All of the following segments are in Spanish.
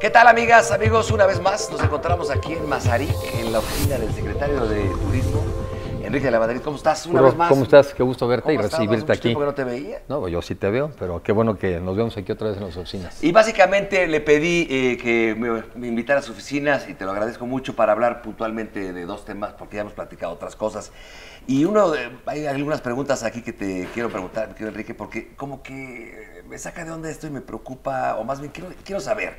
¿Qué tal amigas, amigos? Una vez más nos encontramos aquí en Mazarí, en la oficina del secretario de Turismo, Enrique de la Madrid. ¿Cómo estás? Una vez más. ¿Cómo estás? Qué gusto verte y recibirte aquí. Tiempo no te veía? No, yo sí te veo, pero qué bueno que nos vemos aquí otra vez en las oficinas. Y básicamente le pedí eh, que me, invitara a sus oficinas y te lo agradezco mucho para hablar puntualmente de dos temas, porque ya hemos platicado otras cosas. Y uno, eh, hay algunas preguntas aquí que te quiero preguntar, Enrique, porque como que me saca de dónde esto y me preocupa, o más bien quiero saber.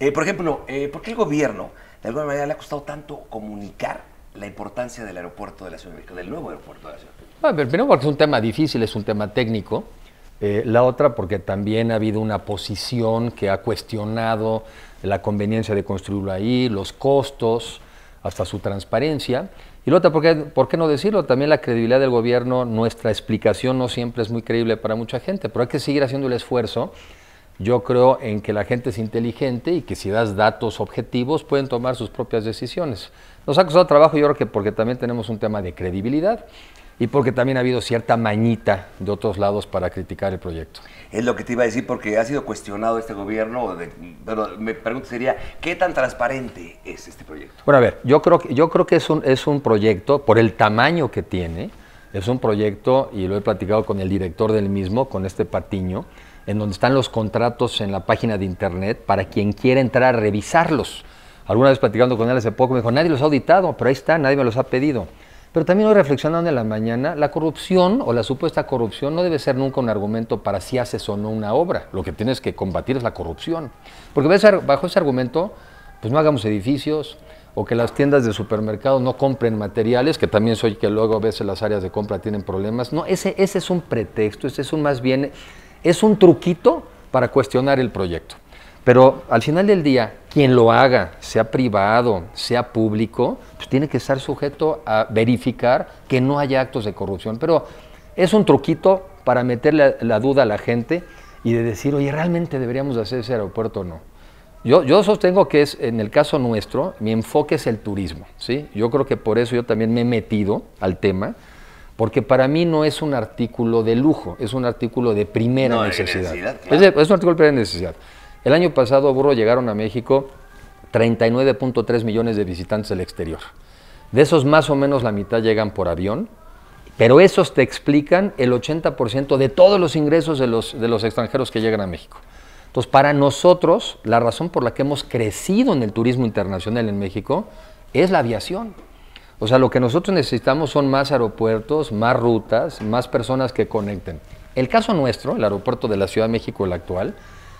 Eh, por ejemplo, eh, ¿por qué el gobierno de alguna manera le ha costado tanto comunicar la importancia del aeropuerto de la Ciudad de México, del nuevo aeropuerto de la Ciudad de México? Bueno, primero porque es un tema difícil, es un tema técnico. Eh, la otra porque también ha habido una posición que ha cuestionado la conveniencia de construirlo ahí, los costos, hasta su transparencia. Y la otra, porque, ¿por qué no decirlo? También la credibilidad del gobierno, nuestra explicación no siempre es muy creíble para mucha gente, pero hay que seguir haciendo el esfuerzo yo creo en que la gente es inteligente y que si das datos objetivos pueden tomar sus propias decisiones. Nos ha costado trabajo, yo creo que porque también tenemos un tema de credibilidad y porque también ha habido cierta mañita de otros lados para criticar el proyecto. Es lo que te iba a decir, porque ha sido cuestionado este gobierno, pero me pregunto sería, ¿qué tan transparente es este proyecto? Bueno, a ver, yo creo que, yo creo que es, un, es un proyecto, por el tamaño que tiene, es un proyecto, y lo he platicado con el director del mismo, con este Patiño, en donde están los contratos en la página de internet para quien quiera entrar a revisarlos. Alguna vez platicando con él hace poco me dijo, nadie los ha auditado, pero ahí está, nadie me los ha pedido. Pero también hoy reflexionando en la mañana, la corrupción o la supuesta corrupción no debe ser nunca un argumento para si haces o no una obra. Lo que tienes que combatir es la corrupción. Porque bajo ese argumento, pues no hagamos edificios, o que las tiendas de supermercado no compren materiales, que también soy que luego a veces las áreas de compra tienen problemas. No, ese, ese es un pretexto, ese es un más bien es un truquito para cuestionar el proyecto. Pero al final del día, quien lo haga, sea privado, sea público, pues tiene que estar sujeto a verificar que no haya actos de corrupción. Pero es un truquito para meterle la duda a la gente y de decir, oye, ¿realmente deberíamos hacer ese aeropuerto o no? Yo, sostengo que es, en el caso nuestro, mi enfoque es el turismo, ¿sí? Yo creo que por eso yo también me he metido al tema, porque para mí no es un artículo de lujo, es un artículo de primera necesidad. es, un artículo de primera necesidad. El año pasado, burro, llegaron a México 39.3 millones de visitantes del exterior. De esos, más o menos la mitad llegan por avión, pero esos te explican el 80% de todos los ingresos de los, de los extranjeros que llegan a México. Entonces, para nosotros, la razón por la que hemos crecido en el turismo internacional en México es la aviación. O sea, lo que nosotros necesitamos son más aeropuertos, más rutas, más personas que conecten. El caso nuestro, el aeropuerto de la Ciudad de México, el actual,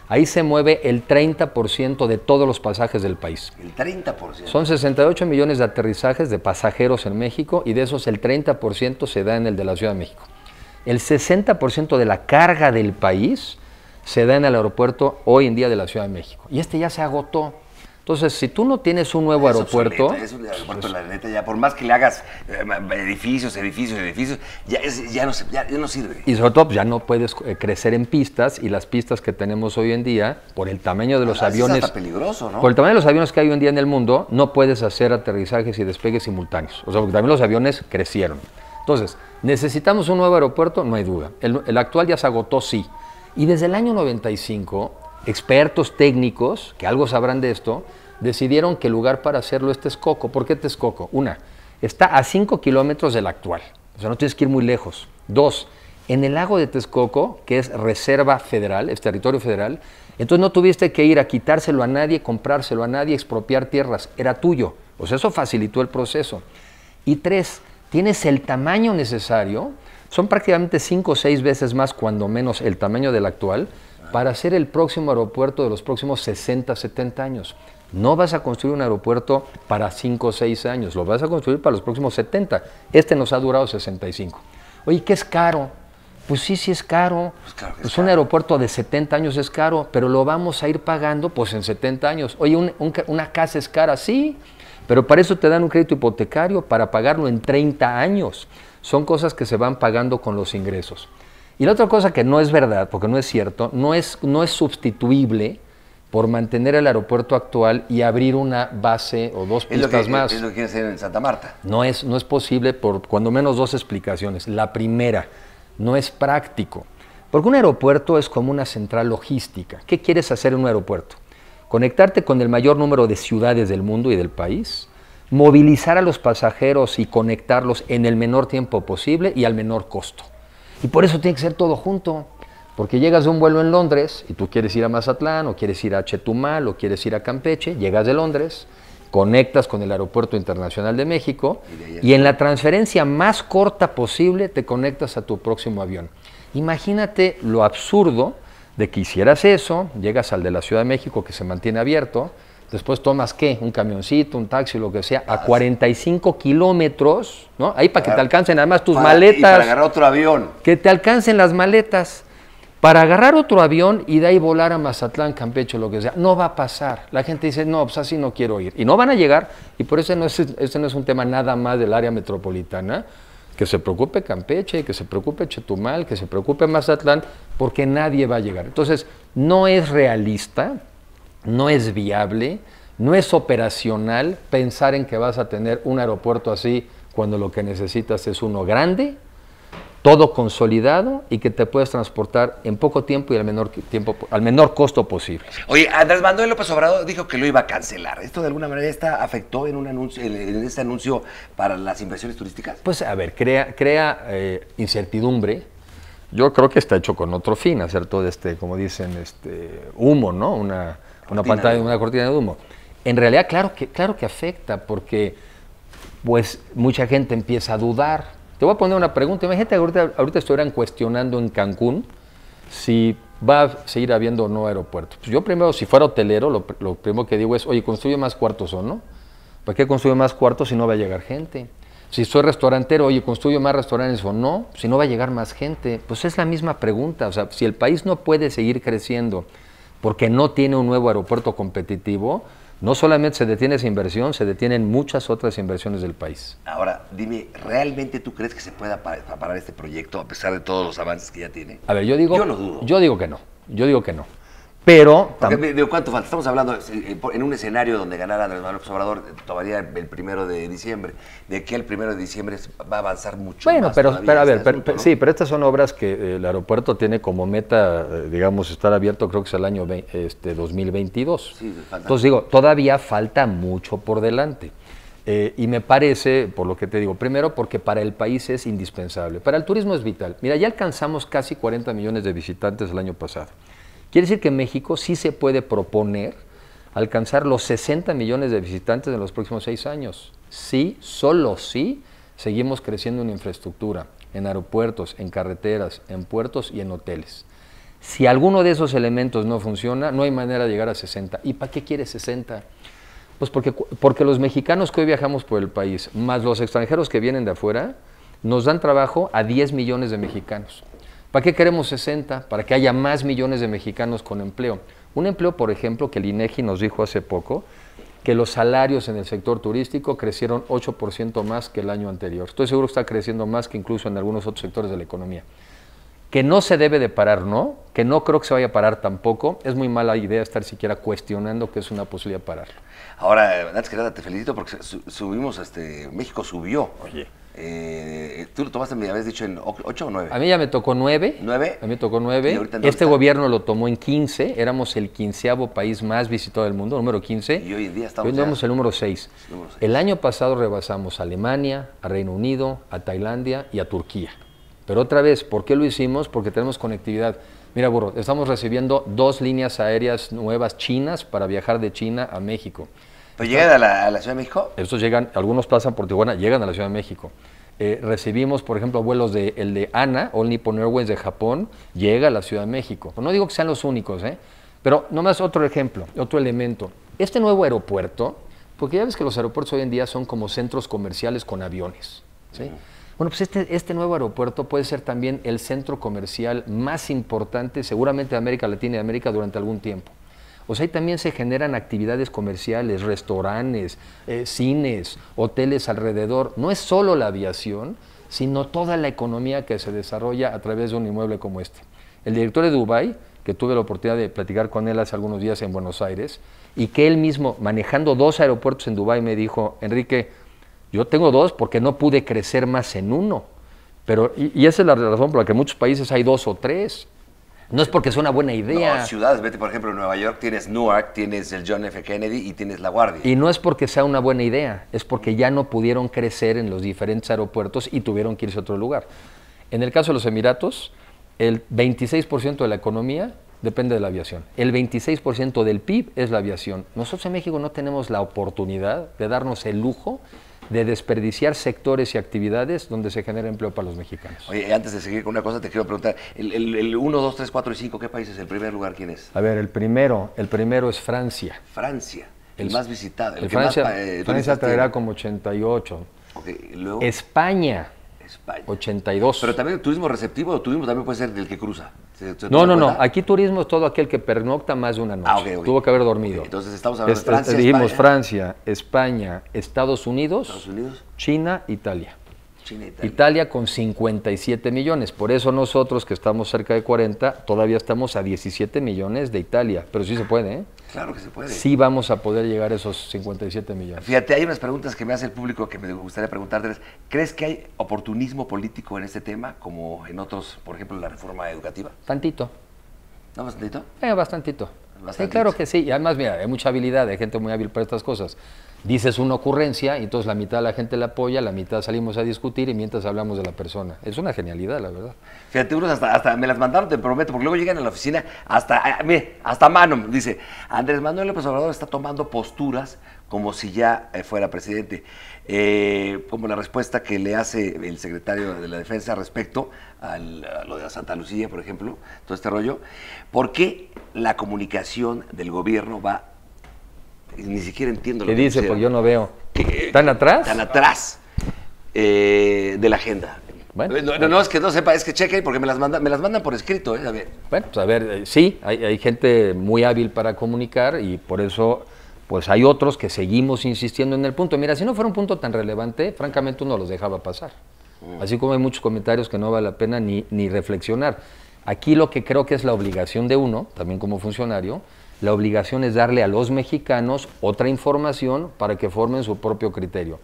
ahí se mueve el 30% de todos los pasajes del país. El 30%. Son 68 millones de aterrizajes de pasajeros en México y de esos el 30% se da en el de la Ciudad de México. El 60% de la carga del país se da en el aeropuerto hoy en día de la Ciudad de México. Y este ya se agotó. Entonces, si tú no tienes un nuevo aeropuerto. por más que le hagas eh, edificios, edificios, edificios, ya, no, no, sirve. Y sobre todo, pues, ya no puedes eh, crecer en pistas, y las pistas que tenemos hoy en día, por el tamaño de ah, los aviones. Es peligroso, ¿no? Por el tamaño de los aviones que hay hoy en día en el mundo, no puedes hacer aterrizajes y despegues simultáneos. O sea, porque también los aviones crecieron. Entonces, ¿necesitamos un nuevo aeropuerto? No hay duda. El, el actual ya se agotó, sí. Y desde el año 95 expertos técnicos, que algo sabrán de esto, decidieron que el lugar para hacerlo es Texcoco. ¿Por qué Texcoco? Una, está a 5 kilómetros del actual, o sea, no tienes que ir muy lejos. Dos, en el lago de Texcoco, que es reserva federal, es territorio federal, entonces no tuviste que ir a quitárselo a nadie, comprárselo a nadie, expropiar tierras, era tuyo. o sea eso facilitó el proceso. Y tres, tienes el tamaño necesario, son prácticamente cinco o seis veces más cuando menos el tamaño del actual, para ser el próximo aeropuerto de los próximos 60, 70 años. No vas a construir un aeropuerto para 5 o 6 años, lo vas a construir para los próximos 70. Este nos ha durado 65. Oye, ¿qué es caro? Pues sí, sí es caro. Pues es pues un aeropuerto de 70 años es caro, pero lo vamos a ir pagando pues en 70 años. Oye, una casa es cara, sí, pero para eso te dan un crédito hipotecario para pagarlo en 30 años. Son cosas que se van pagando con los ingresos. Y la otra cosa que no es verdad, porque no es cierto, no es, no es sustituible por mantener el aeropuerto actual y abrir una base o dos pistas más. Es lo que hacer en Santa Marta. No es, no es posible por cuando menos dos explicaciones. La primera, no es práctico. Porque un aeropuerto es como una central logística. ¿Qué quieres hacer en un aeropuerto? Conectarte con el mayor número de ciudades del mundo y del país, movilizar a los pasajeros y conectarlos en el menor tiempo posible y al menor costo. Y por eso tiene que ser todo junto. Porque llegas de un vuelo en Londres y tú quieres ir a Mazatlán o quieres ir a Chetumal o quieres ir a Campeche, llegas de Londres, conectas con el Aeropuerto Internacional de México y, en la transferencia más corta posible te conectas a tu próximo avión. Imagínate lo absurdo de que hicieras eso, llegas al de la Ciudad de México que se mantiene abierto, después tomas qué, un camioncito, un taxi, lo que sea, a 45 ah, kilómetros, ¿no? Ahí para, que te alcancen además tus maletas. Y para agarrar otro avión. Que te alcancen las maletas. Para agarrar otro avión y de ahí volar a Mazatlán, Campeche, lo que sea, no va a pasar. La gente dice, no, pues así no quiero ir. Y no van a llegar, y por eso no es, ese no es un tema nada más del área metropolitana. Que se preocupe Campeche, que se preocupe Chetumal, que se preocupe Mazatlán, porque nadie va a llegar. Entonces, no es realista, no es viable, no es operacional pensar en que vas a tener un aeropuerto así cuando lo que necesitas es uno grande, todo consolidado y que te puedes transportar en poco tiempo y al menor tiempo al menor costo posible. Oye, Andrés Manuel López Obrador dijo que lo iba a cancelar. ¿Esto de alguna manera está afectó en un anuncio en este anuncio para las inversiones turísticas? Pues a ver, crea crea eh, incertidumbre. Yo creo que está hecho con otro fin, hacer todo este, como dicen, este humo, ¿no? Una una pantalla, una cortina de humo. En realidad, claro que, claro que afecta, porque pues mucha gente empieza a dudar. Te voy a poner una pregunta. Imagínate ahorita, ahorita estuvieran cuestionando en Cancún si va a seguir habiendo o no aeropuertos. Pues yo primero, si fuera hotelero, lo, primero que digo es, oye, construye más cuartos o no. ¿Para qué construye más cuartos si no va a llegar gente? Si soy restaurantero, oye, construyo más restaurantes o no, si no va a llegar más gente. Pues es la misma pregunta. O sea, si el país no puede seguir creciendo porque no tiene un nuevo aeropuerto competitivo, no solamente se detiene esa inversión, se detienen muchas otras inversiones del país. Ahora, dime, ¿realmente tú crees que se pueda parar este proyecto a pesar de todos los avances que ya tiene? A ver, yo digo, yo, no dudo. yo digo que no, yo digo que no. Pero. ¿de ¿Cuánto falta? Estamos hablando eh, eh, en un escenario donde ganara el Manuel Obrador, eh, todavía el primero de diciembre. De que el primero de diciembre va a avanzar mucho bueno, pero, a este ver, sí, pero estas son obras que el aeropuerto tiene como meta, digamos, estar abierto, creo que es el año este, 2022. Sí, Entonces digo, todavía falta mucho por delante. y me parece, por lo que te digo, primero porque para el país es indispensable. Para el turismo es vital. Mira, ya alcanzamos casi 40 millones de visitantes el año pasado. Quiere decir que México sí se puede proponer alcanzar los 60 millones de visitantes en los próximos seis años. Sí, solo sí, seguimos creciendo en infraestructura, en aeropuertos, en carreteras, en puertos y en hoteles. Si alguno de esos elementos no funciona, no hay manera de llegar a 60. ¿Y para qué quiere 60? Pues porque, porque los mexicanos que hoy viajamos por el país, más los extranjeros que vienen de afuera, nos dan trabajo a 10 millones de mexicanos. ¿Para qué queremos 60? Para que haya más millones de mexicanos con empleo. Un empleo, por ejemplo, que el INEGI nos dijo hace poco, que los salarios en el sector turístico crecieron 8% más que el año anterior. Estoy seguro que está creciendo más que incluso en algunos otros sectores de la economía que no se debe de parar, no, que no creo que se vaya a parar tampoco. Es muy mala idea estar siquiera cuestionando que es una posibilidad pararlo. Ahora, antes que nada, te felicito porque subimos, este, México subió. Oye. Eh, tú lo tomaste, me habías dicho, en 8 o 9. A mí ya me tocó 9. Nueve. A mí me tocó 9. este gobierno lo tomó en 15. Éramos el quinceavo país más visitado del mundo, número 15. Y hoy en día estamos. Hoy tenemos el número El número 6. El año pasado rebasamos a Alemania, a Reino Unido, a Tailandia y a Turquía. Pero otra vez, ¿por qué lo hicimos? Porque tenemos conectividad. Mira, burro, estamos recibiendo dos líneas aéreas nuevas chinas para viajar de China a México. ¿Pero llegan a la, Ciudad de México? Estos llegan, algunos pasan por Tijuana, llegan a la Ciudad de México. Eh, recibimos, por ejemplo, vuelos de el de ANA, All Nippon Airways de Japón, llega a la Ciudad de México. no digo que sean los únicos, ¿eh? Pero nomás otro ejemplo, otro elemento. Este nuevo aeropuerto, porque ya ves que los aeropuertos hoy en día son como centros comerciales con aviones, ¿sí? Bueno, pues este, este, nuevo aeropuerto puede ser también el centro comercial más importante seguramente de América Latina y de América durante algún tiempo. O sea, ahí también se generan actividades comerciales, restaurantes, eh, cines, hoteles alrededor. No es solo la aviación, sino toda la economía que se desarrolla a través de un inmueble como este. El director de Dubái, que tuve la oportunidad de platicar con él hace algunos días en Buenos Aires, y que él mismo, manejando dos aeropuertos en Dubái, me dijo, Enrique, yo tengo dos porque no pude crecer más en uno. Pero, y, esa es la razón por la que en muchos países hay dos o tres. No es porque sea una buena idea. No, ciudades, vete por ejemplo en Nueva York, tienes Newark, tienes el John F. Kennedy y tienes La Guardia. Y no es porque sea una buena idea, es porque ya no pudieron crecer en los diferentes aeropuertos y tuvieron que irse a otro lugar. En el caso de los Emiratos, el 26% de la economía depende de la aviación. El 26% del PIB es la aviación. Nosotros en México no tenemos la oportunidad de darnos el lujo de desperdiciar sectores y actividades donde se genera empleo para los mexicanos. Oye, antes de seguir con una cosa, te quiero preguntar, el, 1, 2, 3, 4 y 5, ¿qué países? ¿El primer lugar quién es? A ver, el primero, el primero es Francia. Francia, el, más visitado. El, Francia, más, Francia eh, traerá como 88. Okay, España 82. Pero también el turismo receptivo o turismo también puede ser del que cruza. no, no, no. Aquí turismo es todo aquel que pernocta más de una noche. Ah, Tuvo que haber dormido. entonces estamos hablando de Francia. España. Francia, España, Estados Unidos, China, Italia. China, Italia. Italia. con 57 millones. Por eso nosotros que estamos cerca de 40, todavía estamos a 17 millones de Italia. Pero sí se puede, ¿eh? Claro que se puede. Sí vamos a poder llegar a esos 57 millones. Fíjate, hay unas preguntas que me hace el público que me gustaría preguntarte. ¿Crees que hay oportunismo político en este tema, como en otros, por ejemplo, la reforma educativa? Tantito. ¿No bastantito? Eh, bastantito. bastantito. Sí, claro que sí. Y además, mira, hay mucha habilidad, hay gente muy hábil para estas cosas dices una ocurrencia y entonces la mitad de la gente la apoya, la mitad salimos a discutir y mientras hablamos de la persona. Es una genialidad, la verdad. Fíjate, unos hasta, me las mandaron, te prometo, porque luego llegan a la oficina hasta, ah, mire, hasta Manom, dice, Andrés Manuel López Obrador está tomando posturas como si ya eh, fuera presidente. Eh, como la respuesta que le hace el secretario de la Defensa respecto a lo de Santa Lucía, por ejemplo, todo este rollo, ¿Por qué la comunicación del gobierno va ni siquiera entiendo lo que dice, Pues yo no veo. ¿Tan atrás? Tan atrás eh, de la agenda. Bueno, eh, no, es que no sepa, es que cheque porque me las, me las mandan por escrito. Eh, ver. Bueno, pues a ver, sí, hay, gente muy hábil para comunicar y por eso pues hay otros que seguimos insistiendo en el punto. Mira, si no fuera un punto tan relevante, francamente uno los dejaba pasar. Mm. Así como hay muchos comentarios que no vale la pena ni, ni reflexionar. Aquí lo que creo que es la obligación de uno, también como funcionario, la obligación es darle a los mexicanos otra información para que formen su propio criterio.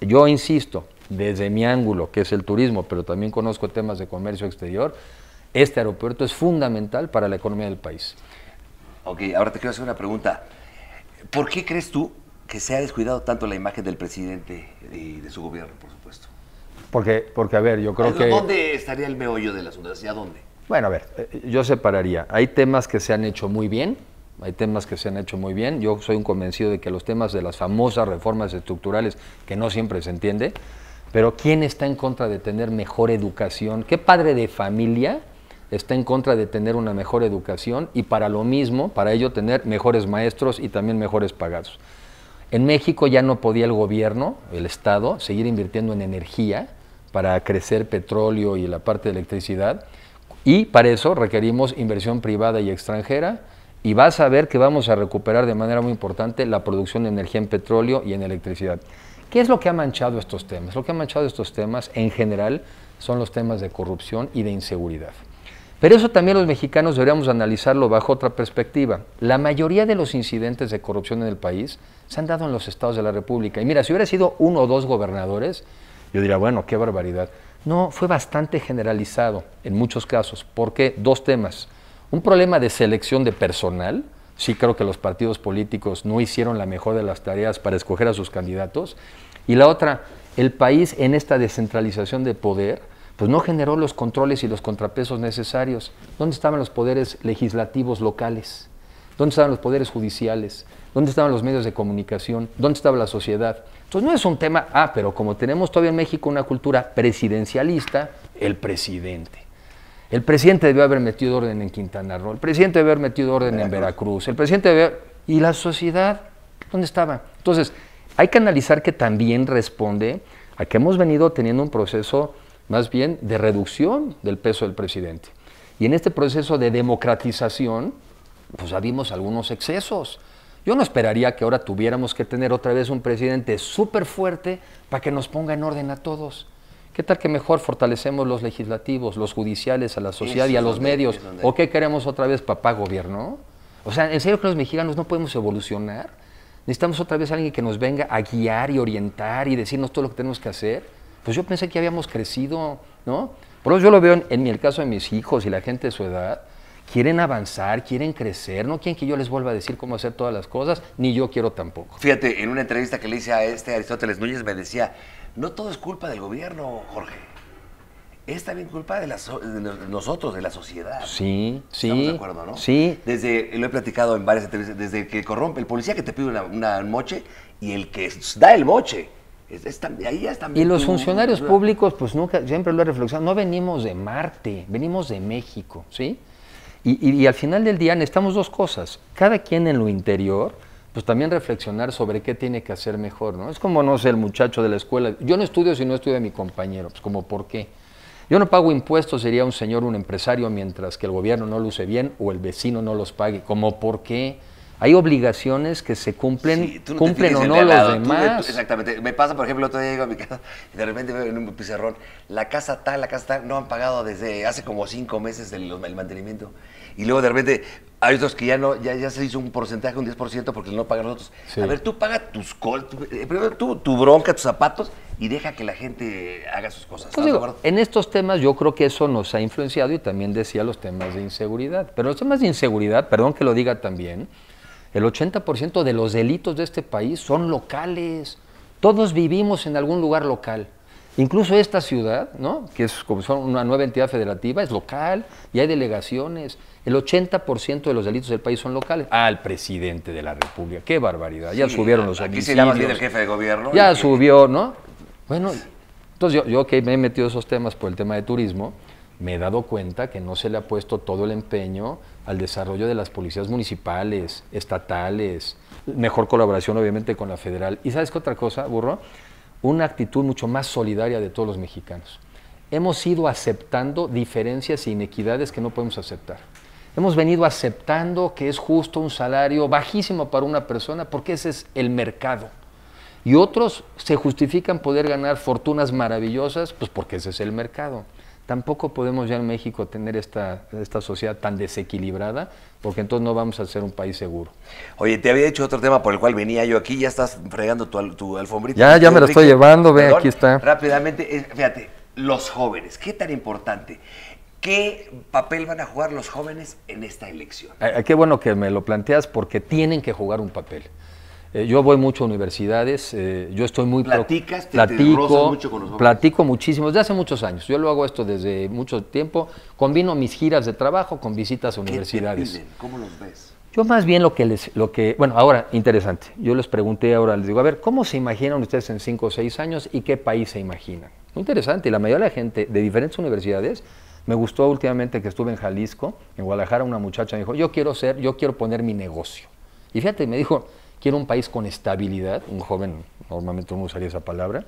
Yo insisto, desde mi ángulo, que es el turismo, pero también conozco temas de comercio exterior, este aeropuerto es fundamental para la economía del país. Ok, ahora te quiero hacer una pregunta. ¿Por qué crees tú que se ha descuidado tanto la imagen del presidente y de su gobierno, por supuesto? Porque, porque a ver, yo creo que... ¿Dónde estaría el meollo de la la ¿Hacia dónde? Bueno, a ver, eh, yo separaría. Hay temas que se han hecho muy bien, hay temas que se han hecho muy bien. Yo soy un convencido de que los temas de las famosas reformas estructurales, que no siempre se entiende, pero ¿quién está en contra de tener mejor educación? ¿Qué padre de familia está en contra de tener una mejor educación y para lo mismo, para ello tener mejores maestros y también mejores pagados? En México ya no podía el gobierno, el Estado, seguir invirtiendo en energía para crecer petróleo y la parte de electricidad. Y para eso requerimos inversión privada y extranjera, y vas a ver que vamos a recuperar de manera muy importante la producción de energía en petróleo y en electricidad. ¿Qué es lo que ha manchado estos temas? Lo que ha manchado estos temas en general son los temas de corrupción y de inseguridad. Pero eso también los mexicanos deberíamos analizarlo bajo otra perspectiva. La mayoría de los incidentes de corrupción en el país se han dado en los estados de la República. Y mira, si hubiera sido uno o dos gobernadores, yo diría, bueno, qué barbaridad. No, fue bastante generalizado en muchos casos. ¿Por qué? Dos temas. Un problema de selección de personal. Sí creo que los partidos políticos no hicieron la mejor de las tareas para escoger a sus candidatos. Y la otra, el país en esta descentralización de poder, pues no generó los controles y los contrapesos necesarios. ¿Dónde estaban los poderes legislativos locales? ¿Dónde estaban los poderes judiciales? ¿Dónde estaban los medios de comunicación? ¿Dónde estaba la sociedad? Entonces no es un tema, ah, pero como tenemos todavía en México una cultura presidencialista, el presidente. El presidente debió haber metido orden en Quintana Roo, el presidente debió haber metido orden en Veracruz, el presidente debió... Haber... ¿Y la sociedad? ¿Dónde estaba? Entonces, hay que analizar que también responde a que hemos venido teniendo un proceso más bien de reducción del peso del presidente. Y en este proceso de democratización, pues ya vimos algunos excesos. Yo no esperaría que ahora tuviéramos que tener otra vez un presidente súper fuerte para que nos ponga en orden a todos. ¿Qué tal que mejor fortalecemos los legislativos, los judiciales, a la sociedad y a los medios? ¿O qué queremos otra vez, papá gobierno? O sea, ¿en serio que los mexicanos no podemos evolucionar? Necesitamos otra vez alguien que nos venga a guiar y orientar y decirnos todo lo que tenemos que hacer. Pues yo pensé que habíamos crecido, ¿no? Por eso yo lo veo en, en el caso de mis hijos y la gente de su edad. Quieren avanzar, quieren crecer, no quieren que yo les vuelva a decir cómo hacer todas las cosas, ni yo quiero tampoco. Fíjate, en una entrevista que le hice a este Aristóteles Núñez me decía, no todo es culpa del gobierno, Jorge. Es también culpa de, la nosotros, de la sociedad. Sí, sí. Estamos de acuerdo, ¿no? Sí. Desde, lo he platicado en varias desde que corrompe, el policía que te pide una, moche y el que da el moche. Es, ahí y los funcionarios públicos, pues nunca, siempre lo he reflexionado, no venimos de Marte, venimos de México, ¿sí? Y, y, al final del día necesitamos dos cosas, cada quien en lo interior, pues también reflexionar sobre qué tiene que hacer mejor, ¿no? Es como, no sé, el muchacho de la escuela. Yo no estudio si no a mi compañero, pues como, ¿por qué? Yo no pago impuestos, sería un señor, un empresario, mientras que el gobierno no luce bien o el vecino no los pague. como, por qué? Hay obligaciones que se cumplen, cumplen o no los demás. exactamente. Me pasa, por ejemplo, otro día llego a mi casa y de repente veo en un pizarrón, la casa tal, la casa tal, no han pagado desde hace como cinco meses el, mantenimiento. Y luego de repente hay otros que ya no, ya, se hizo un porcentaje, un 10% porque no pagan los otros. A ver, tú paga tus tu, eh, primero tu bronca, tus zapatos y deja que la gente haga sus cosas. Pues en estos temas yo creo que eso nos ha influenciado y también decía los temas de inseguridad. Pero los temas de inseguridad, perdón que lo diga también, el 80% de los delitos de este país son locales. Todos vivimos en algún lugar local. Incluso esta ciudad, ¿no? que es como una nueva entidad federativa, es local y hay delegaciones. El 80% de los delitos del país son locales. Al el presidente de la República, qué barbaridad. Ya subieron los aquí se llama el jefe de gobierno. Ya subió, ¿no? Bueno, entonces yo, yo que me he metido esos temas por el tema de turismo, me he dado cuenta que no se le ha puesto todo el empeño al desarrollo de las policías municipales, estatales, mejor colaboración obviamente con la federal. Y sabes qué otra cosa, burro, una actitud mucho más solidaria de todos los mexicanos. Hemos ido aceptando diferencias e inequidades que no podemos aceptar. Hemos venido aceptando que es justo un salario bajísimo para una persona porque ese es el mercado. Y otros se justifican poder ganar fortunas maravillosas pues porque ese es el mercado. Tampoco podemos ya en México tener esta, esta sociedad tan desequilibrada, porque entonces no vamos a ser un país seguro. Oye, te había dicho otro tema por el cual venía yo aquí, ya estás fregando tu, tu alfombrita. Ya, ya me lo estoy llevando, ve, aquí está. Rápidamente, fíjate, los jóvenes, ¿qué tan importante? ¿Qué papel van a jugar los jóvenes en esta elección? qué bueno que me lo planteas porque tienen que jugar un papel. Eh, yo voy mucho a universidades, eh, yo estoy muy... ¿Platicas? Te platico, mucho con los Platico muchísimo, desde hace muchos años. Yo lo hago esto desde mucho tiempo. Combino mis giras de trabajo con visitas a universidades. ¿Cómo los ves? Yo más bien lo que les... Lo que, bueno, ahora, interesante. Yo les pregunté, ahora les digo, a ver, ¿cómo se imaginan ustedes en cinco o seis años y qué país se imaginan? Muy interesante. Y la mayoría de la gente de diferentes universidades me gustó últimamente que estuve en Jalisco, en Guadalajara, una muchacha me dijo, yo quiero ser, yo quiero poner mi negocio. Y fíjate, me dijo, quiero un país con estabilidad, un joven normalmente no usaría esa palabra,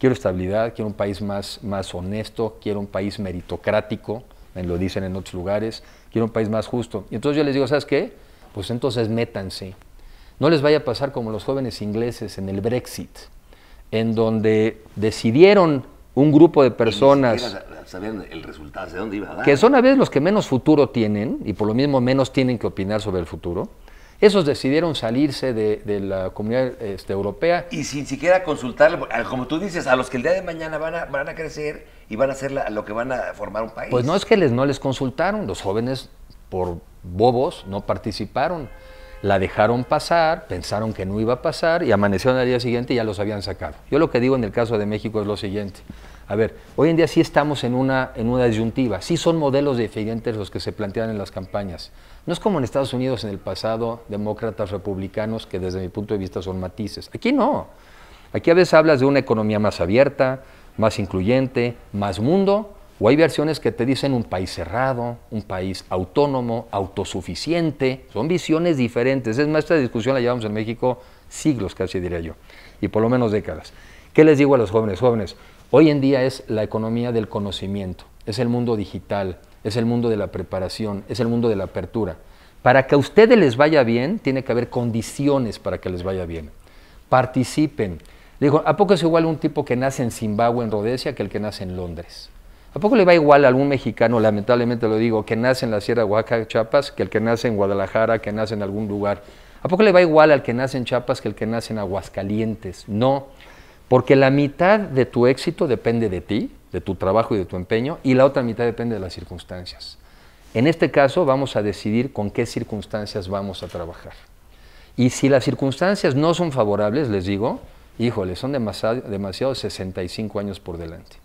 quiero estabilidad, quiero un país más, más honesto, quiero un país meritocrático, me lo dicen en otros lugares, quiero un país más justo. Y entonces yo les digo, ¿sabes qué? Pues entonces métanse. No les vaya a pasar como los jóvenes ingleses en el Brexit, en donde decidieron un grupo de personas sabían el resultado, ¿de dónde iba a dar. Que son a veces los que menos futuro tienen y por lo mismo menos tienen que opinar sobre el futuro esos decidieron salirse de, la comunidad este, europea. Y sin siquiera consultar, como tú dices, a los que el día de mañana van a, van a crecer y van a hacer lo que van a formar un país. Pues no es que les, no les consultaron, los jóvenes por bobos no participaron. La dejaron pasar, pensaron que no iba a pasar y amanecieron al día siguiente y ya los habían sacado. Yo lo que digo en el caso de México es lo siguiente. A ver, hoy en día sí estamos en una, en disyuntiva, sí son modelos diferentes los que se plantean en las campañas. No es como en Estados Unidos en el pasado, demócratas, republicanos, que desde mi punto de vista son matices. Aquí no. Aquí a veces hablas de una economía más abierta, más incluyente, más mundo, o hay versiones que te dicen un país cerrado, un país autónomo, autosuficiente. Son visiones diferentes. Es más, esta discusión la llevamos en México siglos, casi diría yo, y por lo menos décadas. ¿Qué les digo a los jóvenes? Jóvenes, Hoy en día es la economía del conocimiento, es el mundo digital, es el mundo de la preparación, es el mundo de la apertura. Para que a ustedes les vaya bien, tiene que haber condiciones para que les vaya bien. Participen. Digo, ¿a poco es igual un tipo que nace en Zimbabue, en Rodesia, que el que nace en Londres? ¿A poco le va igual a algún mexicano, lamentablemente lo digo, que nace en la Sierra de Oaxaca, Chiapas, que el que nace en Guadalajara, que nace en algún lugar? ¿A poco le va igual al que nace en Chiapas que el que nace en Aguascalientes? No. Porque la mitad de tu éxito depende de ti, de tu trabajo y de tu empeño, y la otra mitad depende de las circunstancias. En este caso vamos a decidir con qué circunstancias vamos a trabajar. Y si las circunstancias no son favorables, les digo, híjole, son demasiado, 65 años por delante.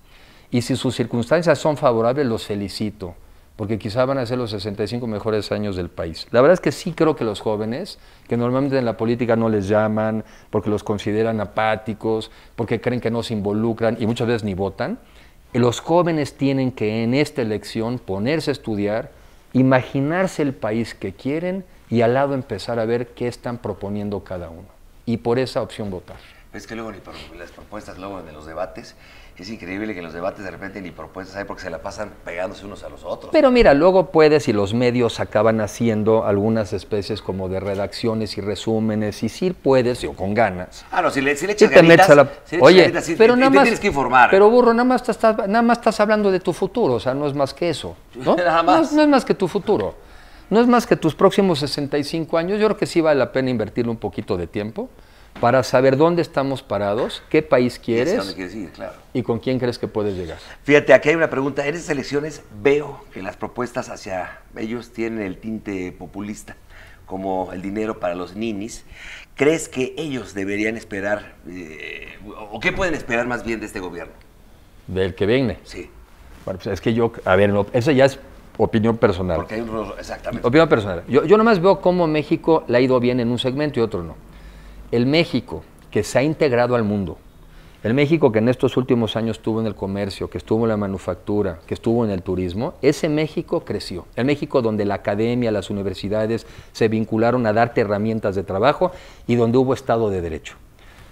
Y si sus circunstancias son favorables, los felicito porque quizá van a ser los 65 mejores años del país. La verdad es que sí creo que los jóvenes, que normalmente en la política no les llaman, porque los consideran apáticos, porque creen que no se involucran y muchas veces ni votan, los jóvenes tienen que en esta elección ponerse a estudiar, imaginarse el país que quieren y al lado empezar a ver qué están proponiendo cada uno. Y por esa opción votar. Es que luego ni por las propuestas, luego en los debates, es increíble que en los debates de repente ni propuestas hay porque se la pasan pegándose unos a los otros. Pero mira, luego puedes y los medios acaban haciendo algunas especies como de redacciones y resúmenes, y sí puedes, o con ganas. Ah, no, si le, si le echas ganitas, te la... Oye, pero tienes que informar. Pero burro, nada más, estás, nada más estás hablando de tu futuro, o sea, no es más que eso. más. No, no es más que tu futuro. No es más que tus próximos 65 años. Yo creo que sí vale la pena invertirle un poquito de tiempo para saber dónde estamos parados, qué país quieres, y con quién crees que puedes llegar. Fíjate, aquí hay una pregunta. En estas elecciones veo que las propuestas hacia ellos tienen el tinte populista, como el dinero para los ninis. ¿Crees que ellos deberían esperar, eh, o qué pueden esperar más bien de este gobierno? Del que viene. Sí. Bueno, pues es que yo, a ver, no, eso ya es opinión personal. Porque hay un... Exactamente. Opinión personal. Yo, yo nomás veo cómo México le ha ido bien en un segmento y otro no el México que se ha integrado al mundo, el México que en estos últimos años estuvo en el comercio, que estuvo en la manufactura, que estuvo en el turismo, ese México creció. El México donde la academia, las universidades se vincularon a darte herramientas de trabajo y donde hubo Estado de Derecho.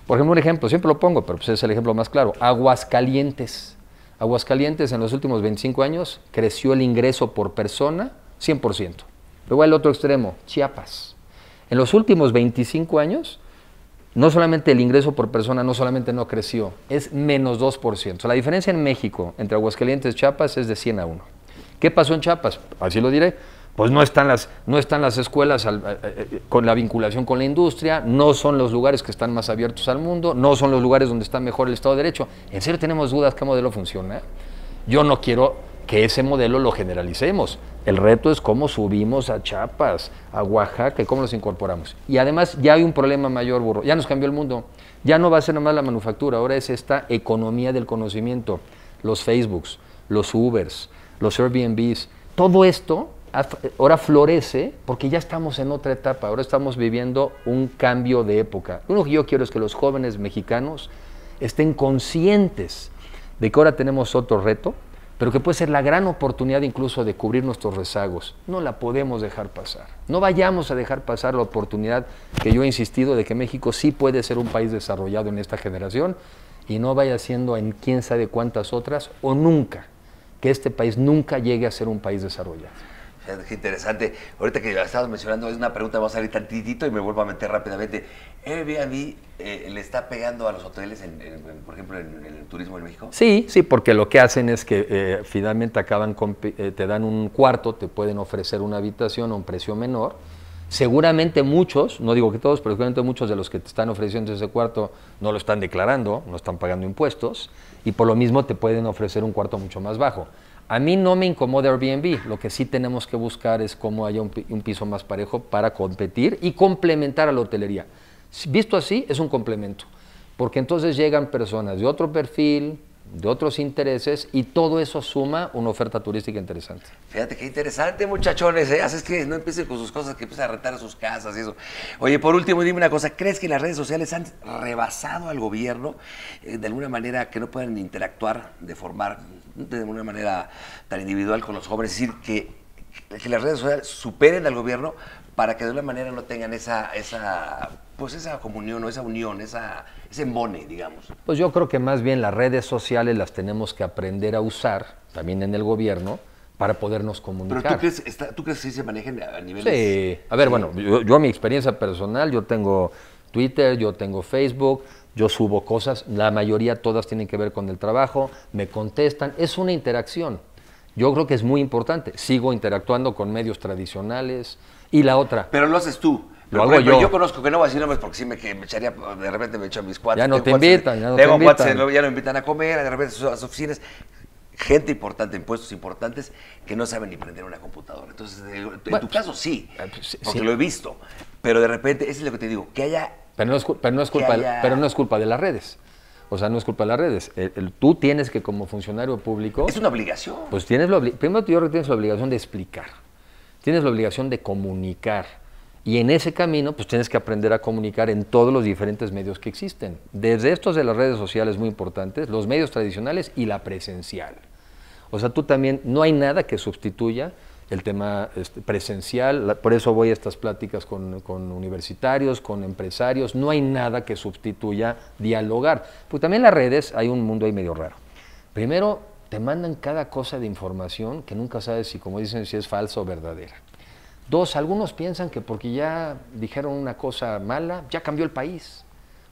Por ejemplo, un ejemplo, siempre lo pongo, pero pues, es el ejemplo más claro, Aguascalientes. Aguascalientes en los últimos 25 años creció el ingreso por persona 100%. Luego el otro extremo, Chiapas. En los últimos 25 años no solamente el ingreso por persona no solamente no creció, es menos 2%. La diferencia en México entre Aguascalientes y Chiapas es de 100 a 1. ¿Qué pasó en Chiapas? Así lo diré. Pues no están las, no están las escuelas eh, eh, eh, con la vinculación con la industria, no son los lugares que están más abiertos al mundo, no son los lugares donde está mejor el Estado de Derecho. En serio tenemos dudas qué modelo funciona. Yo no quiero que ese modelo lo generalicemos. El reto es cómo subimos a Chiapas, a Oaxaca cómo los incorporamos. Y además ya hay un problema mayor, burro. Ya nos cambió el mundo. Ya no va a ser nomás la manufactura, ahora es esta economía del conocimiento. Los Facebooks, los Ubers, los Airbnbs, todo esto ahora florece porque ya estamos en otra etapa, ahora estamos viviendo un cambio de época. Uno que yo quiero es que los jóvenes mexicanos estén conscientes de que ahora tenemos otro reto, pero que puede ser la gran oportunidad incluso de cubrir nuestros rezagos. No la podemos dejar pasar. No vayamos a dejar pasar la oportunidad que yo he insistido de que México sí puede ser un país desarrollado en esta generación y no vaya siendo en quién sabe cuántas otras o nunca, que este país nunca llegue a ser un país desarrollado. Qué interesante. Ahorita que la estabas mencionando, es una pregunta, vamos a salir tantitito y me vuelvo a meter rápidamente. Airbnb eh, le está pegando a los hoteles, en, por ejemplo, en, el turismo en México. Sí, sí, porque lo que hacen es que eh, finalmente acaban eh, te dan un cuarto, te pueden ofrecer una habitación a un precio menor. Seguramente muchos, no digo que todos, pero seguramente muchos de los que te están ofreciendo ese cuarto no lo están declarando, no están pagando impuestos y por lo mismo te pueden ofrecer un cuarto mucho más bajo. A mí no me incomoda Airbnb, lo que sí tenemos que buscar es cómo haya un, piso más parejo para competir y complementar a la hotelería. Visto así, es un complemento, porque entonces llegan personas de otro perfil, de otros intereses y todo eso suma una oferta turística interesante. Fíjate qué interesante, muchachones. ¿eh? Haces que no empiecen con sus cosas, que empiecen a a sus casas y eso. Oye, por último, dime una cosa. ¿Crees que las redes sociales han rebasado al gobierno eh, de alguna manera que no puedan interactuar de formar de alguna manera tan individual con los jóvenes? Es decir, que, que las redes sociales superen al gobierno para que de alguna manera no tengan esa, esa, pues esa comunión o esa unión, esa, ese money, digamos? Pues yo creo que más bien las redes sociales las tenemos que aprender a usar, también en el gobierno, para podernos comunicar. ¿Pero tú crees, crees que sí se manejen a nivel...? Sí. A ver, bueno, yo, yo, mi experiencia personal, yo tengo Twitter, yo tengo Facebook, yo subo cosas, la mayoría todas tienen que ver con el trabajo, me contestan, es una interacción. Yo creo que es muy importante. Sigo interactuando con medios tradicionales, y la otra. Pero lo haces tú. Lo hago yo. yo conozco que no voy a nombres porque sí me, me echaría, de repente me echo a mis cuates. Ya no te invitan, ya no te invitan. invitan a comer, de repente a las oficinas gente importante, en puestos importantes, que no saben ni prender una computadora. Entonces, en tu pues, caso sí, ah, pues, porque lo he visto. Pero de repente, eso es lo que te digo, que haya... Pero no es, culpa, de, pero no es culpa de las redes. O sea, no es culpa de las redes. tú tienes que, como funcionario público... Es una obligación. Pues tienes la obligación. Primero, tú tienes la obligación de explicar tienes la obligación de comunicar. Y en ese camino, pues tienes que aprender a comunicar en todos los diferentes medios que existen. Desde estos de las redes sociales muy importantes, los medios tradicionales y la presencial. O sea, tú también, no hay nada que sustituya el tema este, presencial, por eso voy a estas pláticas con, universitarios, con empresarios, no hay nada que sustituya dialogar. Pues también las redes hay un mundo ahí medio raro. Primero, te mandan cada cosa de información que nunca sabes si, como dicen, si es falsa o verdadera. Dos, algunos piensan que porque ya dijeron una cosa mala, ya cambió el país.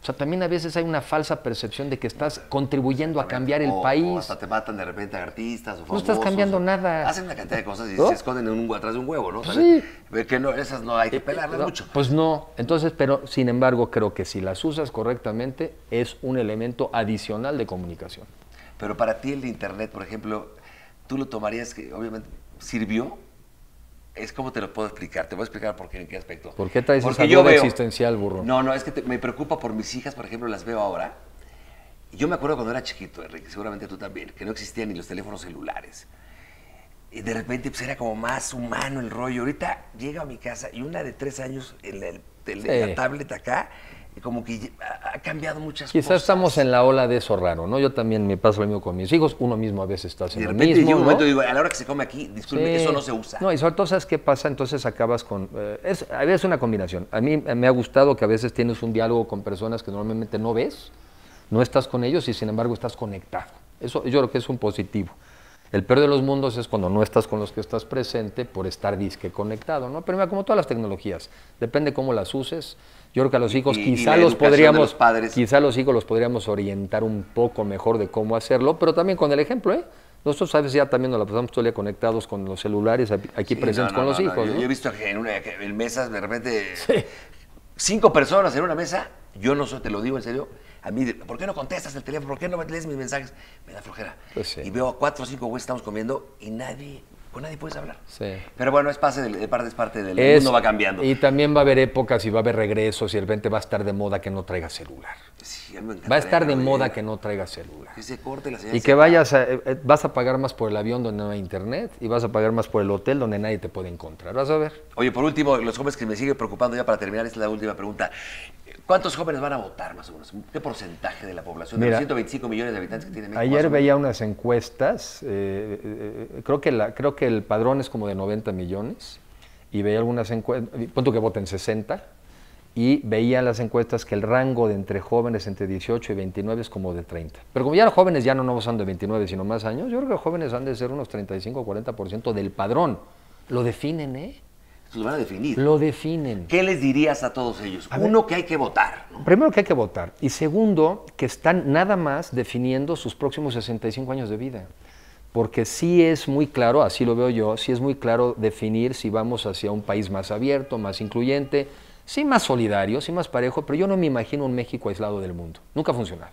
O sea, también a veces hay una falsa percepción de que estás contribuyendo a cambiar el país. O hasta te matan de repente a artistas o famosos, No estás cambiando nada. Hacen una cantidad de cosas y se esconden en un, atrás de un huevo, ¿no? Sí. Que esas no hay que eh, pelarlas mucho. Pues no. Entonces, pero sin embargo, creo que si las usas correctamente, es un elemento adicional de comunicación. Pero para ti el de Internet, por ejemplo, tú lo tomarías, que obviamente, ¿sirvió? Es como te lo puedo explicar. Te voy a explicar por qué, en qué aspecto. ¿Por qué traes Porque esa duda existencial, burro? No, no, es que me preocupa por mis hijas, por ejemplo, las veo ahora. Yo me acuerdo cuando era chiquito, Enrique, seguramente tú también, que no existían ni los teléfonos celulares. Y de repente pues, era como más humano el rollo. Ahorita llega a mi casa y una de tres años en la, tableta tablet acá como que ha cambiado muchas cosas. Quizás estamos en la ola de eso raro, ¿no? Yo también me paso lo mismo con mis hijos, uno mismo a veces está haciendo lo mismo. De repente momento digo, a la hora que se come aquí, disculpe, eso no se usa. No, y sobre todo, ¿sabes qué pasa? Entonces acabas con... Eh, es, a veces una combinación. A mí me ha gustado que a veces tienes un diálogo con personas que normalmente no ves, no estás con ellos y sin embargo estás conectado. Eso yo creo que es un positivo. El peor de los mundos es cuando no estás con los que estás presente por estar disque conectado, ¿no? Pero mira, como todas las tecnologías, depende cómo las uses, yo creo que a los hijos quizá los podríamos, los hijos los podríamos orientar un poco mejor de cómo hacerlo, pero también con el ejemplo, ¿eh? Nosotros a ya también nos la pasamos todo el día conectados con los celulares, aquí presentes con los hijos. Yo, he visto que en, una, mesas de repente cinco personas en una mesa, yo no sé, te lo digo en serio, a mí, ¿por qué no contestas el teléfono? ¿Por qué no lees mis mensajes? Me da flojera. Pues y veo a cuatro o cinco güeyes estamos comiendo y nadie pues nadie puedes hablar. Sí. Pero bueno, es, parte del, es parte del mundo, va cambiando. Y también va a haber épocas y va a haber regresos y el 20 va a estar de moda que no traiga celular. Sí, va a estar de moda que no traiga celular. Que se corte la señal y que vayas a, eh, eh, vas a pagar más por el avión donde no hay internet y vas a pagar más por el hotel donde nadie te puede encontrar. Vas a ver. Oye, por último, los jóvenes que me siguen preocupando ya para terminar, esta es la última pregunta. ¿Cuántos jóvenes van a votar más o menos? ¿Qué porcentaje de la población? de los 125 millones de habitantes que tiene México. Ayer veía unas encuestas, eh, eh, eh, creo, que creo que el padrón es como de 90 millones, y veía algunas encuestas, punto que voten 60, y veía en las encuestas que el rango de entre jóvenes entre 18 y 29 es como de 30. Pero como ya los jóvenes ya no no votan de 29, sino más años, yo creo que los jóvenes han de ser unos 35 o 40% del padrón. Lo definen, ¿eh? Lo van a definir. Lo definen. ¿Qué les dirías a todos ellos? Uno, que hay que votar. Primero, que hay que votar. Y segundo, que están nada más definiendo sus próximos 65 años de vida. Porque sí es muy claro, así lo veo yo, sí es muy claro definir si vamos hacia un país más abierto, más incluyente, sí más solidario, sí más parejo, pero yo no me imagino un México aislado del mundo. Nunca ha funcionado.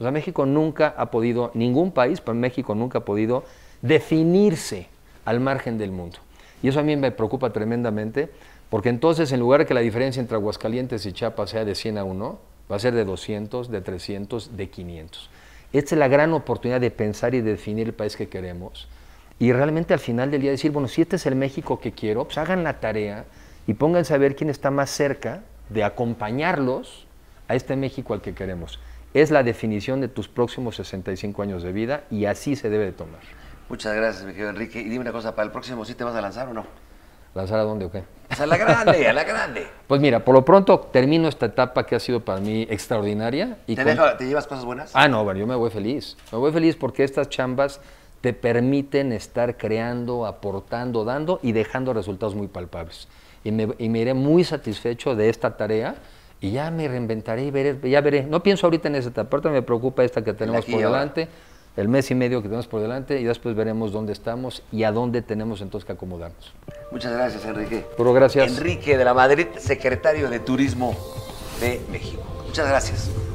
O sea, México nunca ha podido, ningún país, pero México nunca ha podido definirse al margen del mundo. Y eso a mí me preocupa tremendamente, porque entonces en lugar de que la diferencia entre Aguascalientes y Chiapas sea de 100 a 1, va a ser de 200, de 300, de 500. Esta es la gran oportunidad de pensar y definir el país que queremos. Y realmente al final del día decir, bueno, si este es el México que quiero, pues hagan la tarea y pónganse a ver quién está más cerca de acompañarlos a este México al que queremos. Es la definición de tus próximos 65 años de vida y así se debe de tomar. Muchas gracias, mi querido Enrique. Y dime una cosa, ¿para el próximo sí te vas a lanzar o no? ¿Lanzar a dónde o qué? Pues a la grande, a la grande. Pues mira, por lo pronto termino esta etapa que ha sido para mí extraordinaria. ¿Te, llevas cosas buenas? Ah, no, bueno, yo me voy feliz. Me voy feliz porque estas chambas te permiten estar creando, aportando, dando y dejando resultados muy palpables. Y me, iré muy satisfecho de esta tarea y ya me reinventaré y veré, ya veré. No pienso ahorita en esa etapa, ahorita me preocupa esta que tenemos por delante el mes y medio que tenemos por delante y después veremos dónde estamos y a dónde tenemos entonces que acomodarnos. Muchas gracias, Enrique. Puro gracias. Enrique de la Madrid, secretario de Turismo de México. Muchas gracias.